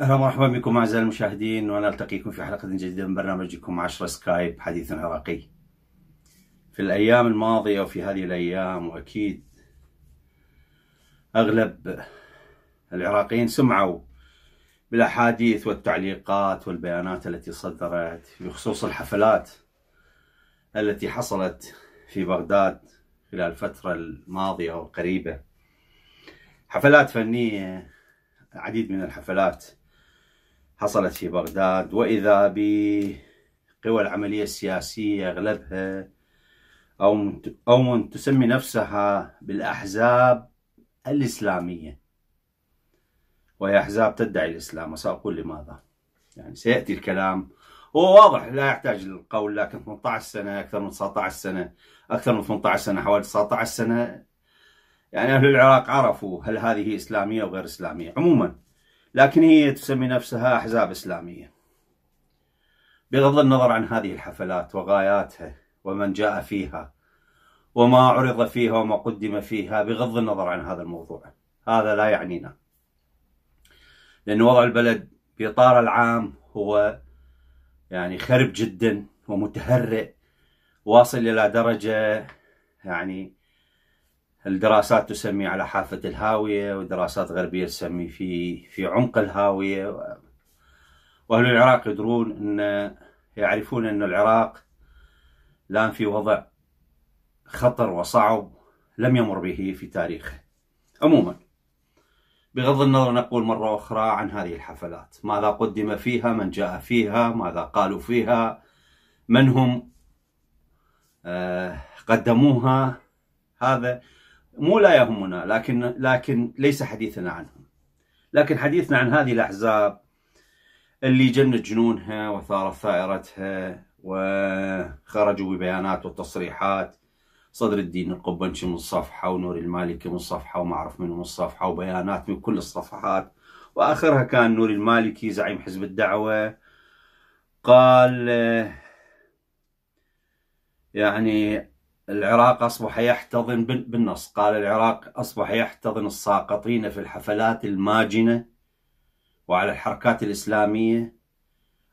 اهلا ومرحبا بكم اعزائي المشاهدين ونلتقيكم في حلقه جديده من برنامجكم 10 سكايب حديث عراقي. في الايام الماضيه وفي هذه الايام واكيد اغلب العراقيين سمعوا بالاحاديث والتعليقات والبيانات التي صدرت بخصوص الحفلات التي حصلت في بغداد خلال الفتره الماضيه والقريبه. حفلات فنيه العديد من الحفلات حصلت في بغداد وإذا بقوى العملية السياسية أغلبها أو أو من تسمي نفسها بالأحزاب الإسلامية وهي أحزاب تدعي الإسلام وسأقول لماذا يعني سيأتي الكلام هو واضح لا يحتاج للقول لكن 18 سنة أكثر من 19 سنة أكثر من 18 سنة حوالي 19 سنة يعني أهل العراق عرفوا هل هذه إسلامية أو غير إسلامية عموما لكن هي تسمي نفسها أحزاب إسلامية بغض النظر عن هذه الحفلات وغاياتها ومن جاء فيها وما عرض فيها وما قدم فيها بغض النظر عن هذا الموضوع هذا لا يعنينا لأن وضع البلد في إطار العام هو يعني خرب جدا ومتهرئ واصل إلى درجة يعني الدراسات تسمي على حافة الهاوية ودراسات غربية تسمي في في عمق الهاوية وأهل العراق يدرون أن يعرفون أن العراق الآن في وضع خطر وصعب لم يمر به في تاريخه عموما بغض النظر نقول مرة أخرى عن هذه الحفلات ماذا قدم فيها من جاء فيها ماذا قالوا فيها من هم آه، قدموها هذا مو لا يهمنا لكن لكن ليس حديثنا عنهم لكن حديثنا عن هذه الأحزاب اللي جنت جنونها وثارت ثائرتها وخرجوا ببيانات وتصريحات صدر الدين القبنشي من صفحة ونور المالكي من صفحة وما أعرف من من صفحة وبيانات من كل الصفحات وآخرها كان نور المالكي زعيم حزب الدعوة قال يعني العراق أصبح يحتضن بالنص قال العراق أصبح يحتضن الساقطين في الحفلات الماجنة وعلى الحركات الإسلامية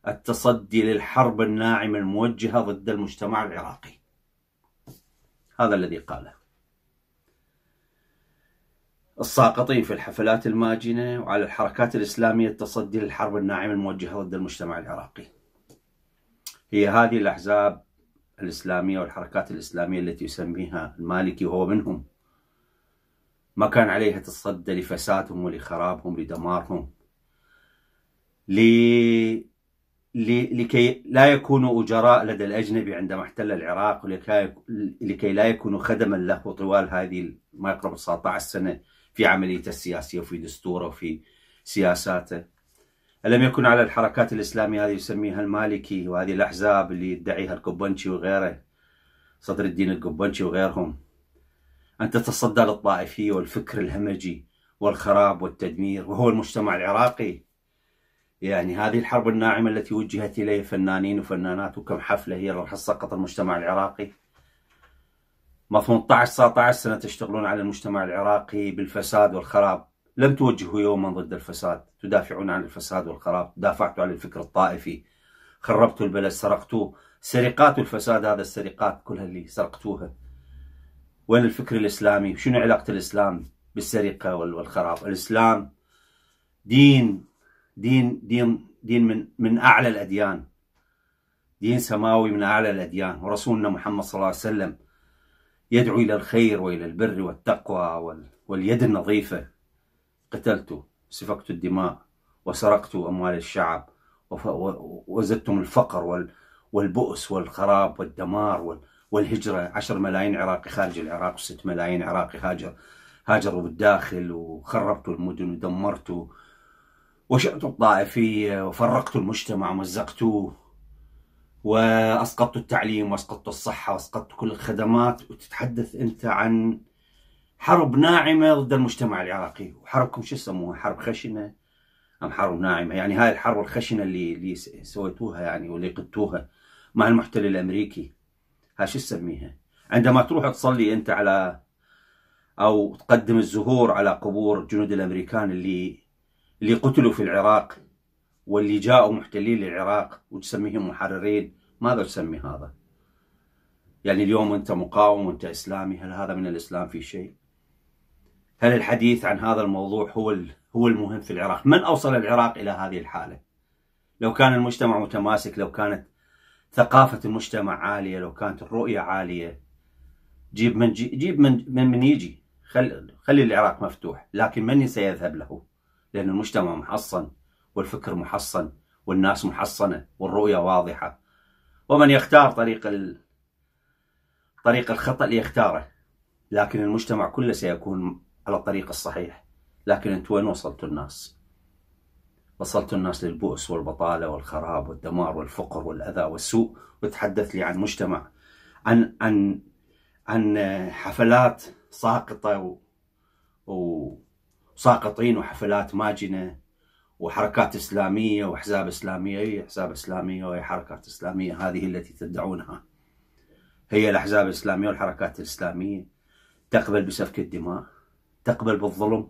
التصدي للحرب الناعمة الموجهة ضد المجتمع العراقي هذا الذي قاله الساقطين في الحفلات الماجنة وعلى الحركات الإسلامية التصدي للحرب الناعمة الموجهة ضد المجتمع العراقي هي هذه الأحزاب الإسلامية والحركات الإسلامية التي يسميها المالكي وهو منهم ما كان عليها تتصدى لفسادهم ولخرابهم لدمارهم ل... ل... لكي لا يكونوا أجراء لدى الأجنبي عندما احتل العراق ولكي لكي لا يكونوا خدما له طوال هذه ما يقرب 19 سنة في عمليته السياسية وفي دستوره وفي سياساته ألم يكن على الحركات الإسلامية هذه يسميها المالكي وهذه الأحزاب اللي يدعيها القبنشي وغيره صدر الدين القبنشي وغيرهم أن تتصدى للطائفية والفكر الهمجي والخراب والتدمير وهو المجتمع العراقي يعني هذه الحرب الناعمة التي وجهت إليه فنانين وفنانات وكم حفلة هي راح تسقط المجتمع العراقي ما 18 19 سنة تشتغلون على المجتمع العراقي بالفساد والخراب لم توجهوا يوما ضد الفساد تدافعون عن الفساد والخراب دافعتوا عن الفكر الطائفي خربتوا البلد سرقتوه سرقات الفساد هذا السرقات كلها اللي سرقتوها وين الفكر الإسلامي وشنو علاقة الإسلام بالسرقة والخراب الإسلام دين دين دين دين من من أعلى الأديان دين سماوي من أعلى الأديان ورسولنا محمد صلى الله عليه وسلم يدعو إلى الخير وإلى البر والتقوى وال واليد النظيفة قتلت سفكت الدماء وسرقت أموال الشعب وزدتم الفقر والبؤس والخراب والدمار والهجرة 10 ملايين عراقي خارج العراق و6 ملايين عراقي هاجر هاجروا بالداخل وخربتوا المدن ودمرتوا وشأتوا الطائفية وفرقتوا المجتمع ومزقتوه وأسقطتوا التعليم وأسقطتوا الصحة وأسقطتوا كل الخدمات وتتحدث أنت عن حرب ناعمه ضد المجتمع العراقي وحربكم شو يسموها حرب خشنه ام حرب ناعمه يعني هاي الحرب الخشنه اللي اللي سويتوها يعني واللي قدتوها مع المحتل الامريكي ها شو تسميها عندما تروح تصلي انت على او تقدم الزهور على قبور الجنود الامريكان اللي اللي قتلوا في العراق واللي جاءوا محتلين للعراق وتسميهم محررين ماذا تسمي هذا؟ يعني اليوم انت مقاوم وانت اسلامي هل هذا من الاسلام في شيء؟ هل الحديث عن هذا الموضوع هو هو المهم في العراق؟ من اوصل العراق الى هذه الحاله؟ لو كان المجتمع متماسك، لو كانت ثقافه المجتمع عاليه، لو كانت الرؤيه عاليه جيب من جي جيب من من, من يجي خلي خلي العراق مفتوح، لكن من سيذهب له؟ لان المجتمع محصن والفكر محصن والناس محصنه والرؤيه واضحه. ومن يختار طريق ال... طريق الخطا ليختاره لكن المجتمع كله سيكون على الطريق الصحيح لكن انت وين وصلتوا الناس وصلتوا الناس للبؤس والبطالة والخراب والدمار والفقر والأذى والسوء وتحدث لي عن مجتمع عن عن عن حفلات ساقطة وساقطين وحفلات ماجنة وحركات إسلامية وأحزاب إسلامية أي أحزاب إسلامية وهي حركات إسلامية هذه التي تدعونها هي الأحزاب الإسلامية والحركات الإسلامية تقبل بسفك الدماء تقبل بالظلم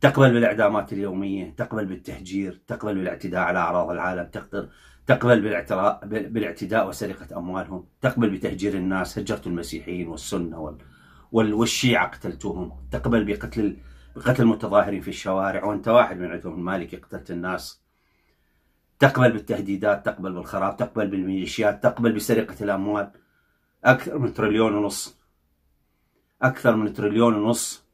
تقبل بالاعدامات اليوميه تقبل بالتهجير تقبل بالاعتداء على اعراض العالم تقبل بالاعتداء وسرقه اموالهم تقبل بتهجير الناس هجرت المسيحيين والسنه والشيعه قتلتهم تقبل بقتل بقتل المتظاهرين في الشوارع وانت واحد من عندهم المالكي قتلت الناس تقبل بالتهديدات تقبل بالخراب تقبل بالميليشيات تقبل بسرقة الأموال أكثر من تريليون ونص أكثر من تريليون ونص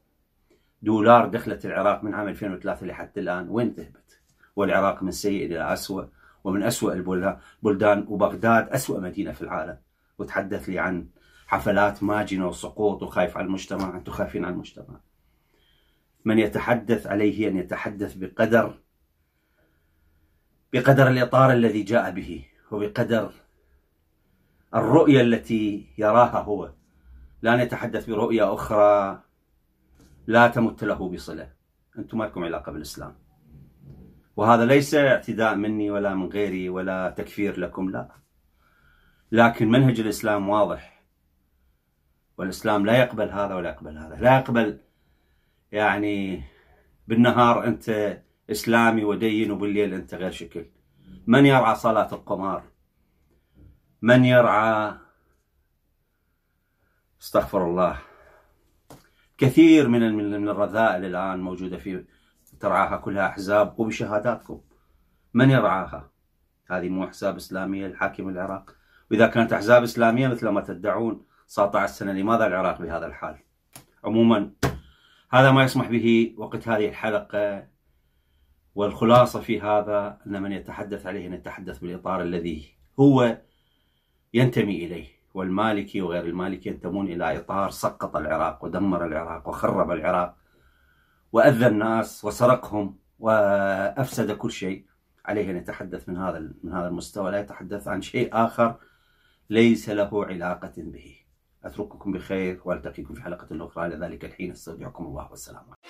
دولار دخلت العراق من عام 2003 لحتى الآن وين ذهبت والعراق من سيء إلى اسوء ومن اسوء البلدان وبغداد اسوء مدينة في العالم وتحدث لي عن حفلات ماجنة وسقوط وخايف على المجتمع أنتم خايفين على المجتمع من يتحدث عليه أن يتحدث بقدر بقدر الإطار الذي جاء به وبقدر الرؤية التي يراها هو لا نتحدث برؤية أخرى لا تمت له بصلة أنتم ما لكم علاقة بالإسلام وهذا ليس اعتداء مني ولا من غيري ولا تكفير لكم لا لكن منهج الإسلام واضح والإسلام لا يقبل هذا ولا يقبل هذا لا يقبل يعني بالنهار أنت إسلامي ودين وبالليل أنت غير شكل من يرعى صلاة القمار من يرعى استغفر الله كثير من من الرذائل الان موجوده في ترعاها كلها احزاب وبشهاداتكم من يرعاها؟ هذه مو احزاب اسلاميه الحاكم العراق واذا كانت احزاب اسلاميه مثل ما تدعون 19 سنه لماذا العراق بهذا الحال؟ عموما هذا ما يسمح به وقت هذه الحلقه والخلاصه في هذا ان من يتحدث عليه ان يتحدث بالاطار الذي هو ينتمي اليه والمالكي وغير المالكي ينتمون إلى إطار سقط العراق ودمر العراق وخرب العراق وأذى الناس وسرقهم وأفسد كل شيء عليه أن يتحدث من هذا من هذا المستوى لا يتحدث عن شيء آخر ليس له علاقة به أترككم بخير وألتقيكم في حلقة أخرى لذلك الحين أستودعكم الله والسلام عليكم